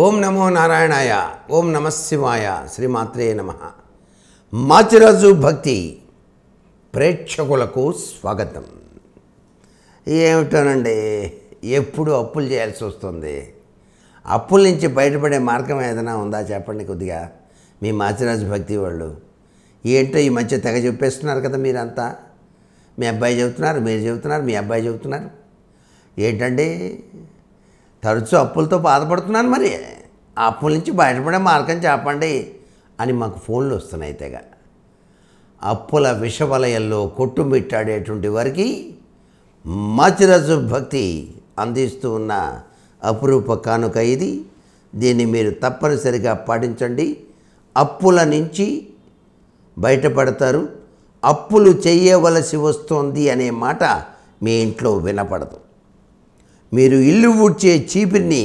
ఓం నమో నారాయణాయ ఓం నమశివాయ శ్రీమాత్రే నమ మాచిరాజు భక్తి ప్రేక్షకులకు స్వాగతం ఏమిటోనండి ఎప్పుడు అప్పులు చేయాల్సి వస్తుంది అప్పుల నుంచి బయటపడే మార్గం ఏదైనా ఉందా చెప్పండి కొద్దిగా మీ మాచిరాజు భక్తి వాళ్ళు ఏంటో ఈ మధ్య తెగ చెప్పేస్తున్నారు కదా మీరంతా మీ అబ్బాయి చెబుతున్నారు మీరు చెబుతున్నారు మీ అబ్బాయి చెబుతున్నారు ఏంటండి తరచూ అప్పులతో బాధపడుతున్నాను మరి ఆ అప్పుల నుంచి బయటపడే మార్గం చెప్పండి అని మాకు ఫోన్లు వస్తున్నాయి తెగ అప్పుల విషవలయంలో కొట్టుమిట్టాడేటువంటి వారికి మచిరజు భక్తి అందిస్తూ ఉన్న అపురూప కానుక ఇది దీన్ని మీరు తప్పనిసరిగా పాటించండి అప్పుల నుంచి బయటపడతారు అప్పులు చేయవలసి వస్తోంది అనే మాట మీ ఇంట్లో వినపడదు మీరు ఇల్లు ఊడ్చే చీపిరిని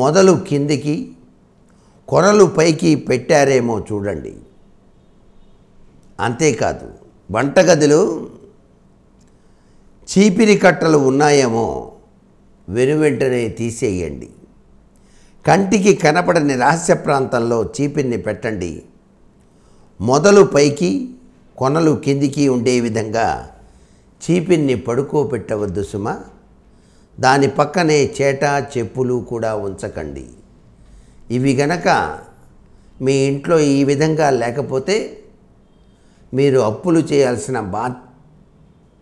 మొదలు కిందికి కొరలు పైకి పెట్టారేమో చూడండి అంతేకాదు వంటగదులు చీపిరి కట్టలు ఉన్నాయేమో వెనువెంటనే తీసేయండి కంటికి కనపడని రహస్య ప్రాంతంలో చీపిరిని పెట్టండి మొదలు పైకి కొనలు కిందికి ఉండే విధంగా చీపిరిని పడుకోబెట్టవద్దు సుమా దాని పక్కనే చేట చెప్పులు కూడా ఉంచకండి ఇవి గనక మీ ఇంట్లో ఈ విధంగా లేకపోతే మీరు అప్పులు చేయాల్సిన బా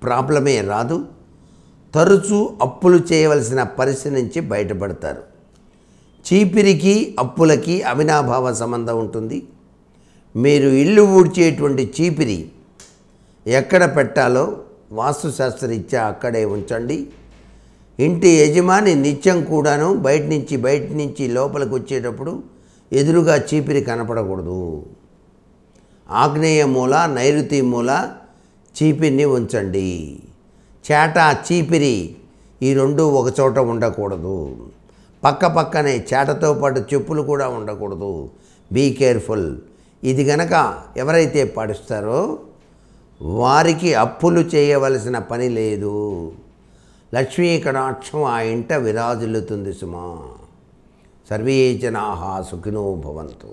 ప్రాబ్లమే రాదు తరచూ అప్పులు చేయవలసిన పరిస్థితి నుంచి బయటపడతారు చీపిరికి అప్పులకి అవినాభావ సంబంధం ఉంటుంది మీరు ఇల్లు ఊడ్చేటువంటి చీపిరి ఎక్కడ పెట్టాలో వాస్తుశాస్త్రరీత్యా అక్కడే ఉంచండి ఇంటి యజమాని నిత్యం కూడాను బయట నుంచి బయట నుంచి లోపలికి వచ్చేటప్పుడు ఎదురుగా చీపిరి కనపడకూడదు ఆగ్నేయ మూల నైరుతి మూల చీపిరిని ఉంచండి చేట చీపిరి ఈ రెండు ఒక చోట ఉండకూడదు పక్క పక్కనే చేటతో పాటు చెప్పులు కూడా ఉండకూడదు బీ కేర్ఫుల్ ఇది గనక ఎవరైతే పడుస్తారో వారికి అప్పులు చేయవలసిన పని లేదు లక్ష్మీ కటాక్షం ఆ ఇంట విరాజిల్లుతుంది సుమా సర్వే జనా సుఖినో భవంతు